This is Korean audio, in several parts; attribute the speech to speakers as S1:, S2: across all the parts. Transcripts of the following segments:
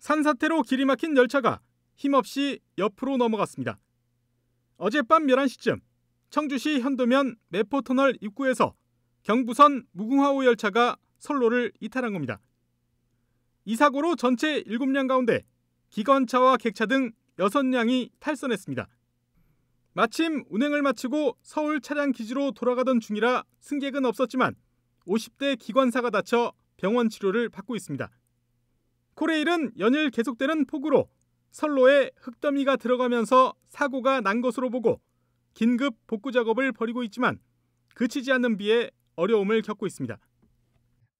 S1: 산사태로 길이 막힌 열차가 힘없이 옆으로 넘어갔습니다. 어젯밤 11시쯤 청주시 현도면 매포터널 입구에서 경부선 무궁화호 열차가 선로를 이탈한 겁니다. 이 사고로 전체 7량 가운데 기관차와 객차 등 6량이 탈선했습니다. 마침 운행을 마치고 서울 차량 기지로 돌아가던 중이라 승객은 없었지만 50대 기관사가 다쳐 병원 치료를 받고 있습니다. 코레일은 연일 계속되는 폭우로 선로에 흙더미가 들어가면서 사고가 난 것으로 보고 긴급 복구 작업을 벌이고 있지만
S2: 그치지 않는 비에 어려움을 겪고 있습니다.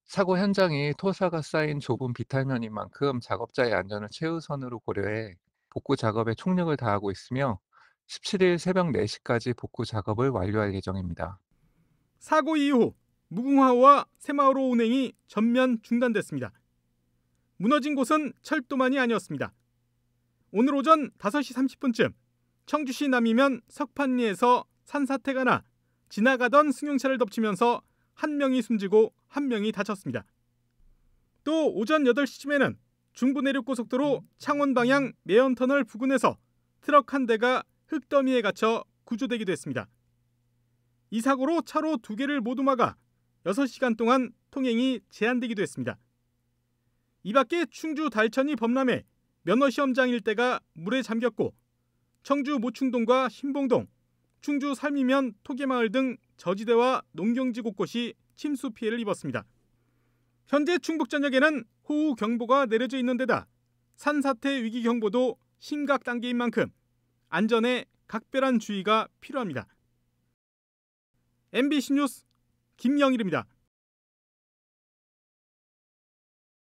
S2: 사고 현장이 토사가 쌓인 좁은 비탈면인 만큼 작업자의 안전을 최우선으로 고려해 복구 작업에 총력을 다하고 있으며 17일 새벽 4시까지 복구 작업을 완료할 예정입니다.
S1: 사고 이후 무궁화호와 새마을호 운행이 전면 중단됐습니다. 무너진 곳은 철도만이 아니었습니다. 오늘 오전 5시 30분쯤 청주시 남이면 석판리에서 산사태가 나 지나가던 승용차를 덮치면서 한 명이 숨지고 한 명이 다쳤습니다. 또 오전 8시쯤에는 중부 내륙고속도로 창원 방향 매연터널 부근에서 트럭 한 대가 흙더미에 갇혀 구조되기도 했습니다. 이 사고로 차로 두 개를 모두 막아 6시간 동안 통행이 제한되기도 했습니다. 이밖에 충주 달천이 범람해 면허 시험장 일대가 물에 잠겼고 청주 모충동과 신봉동, 충주 삼이면 토계마을 등 저지대와 농경지 곳곳이 침수 피해를 입었습니다. 현재 충북 전역에는 호우 경보가 내려져 있는 데다 산사태 위기 경보도 심각 단계인 만큼 안전에 각별한 주의가 필요합니다. MBC 뉴스 김영일입니다.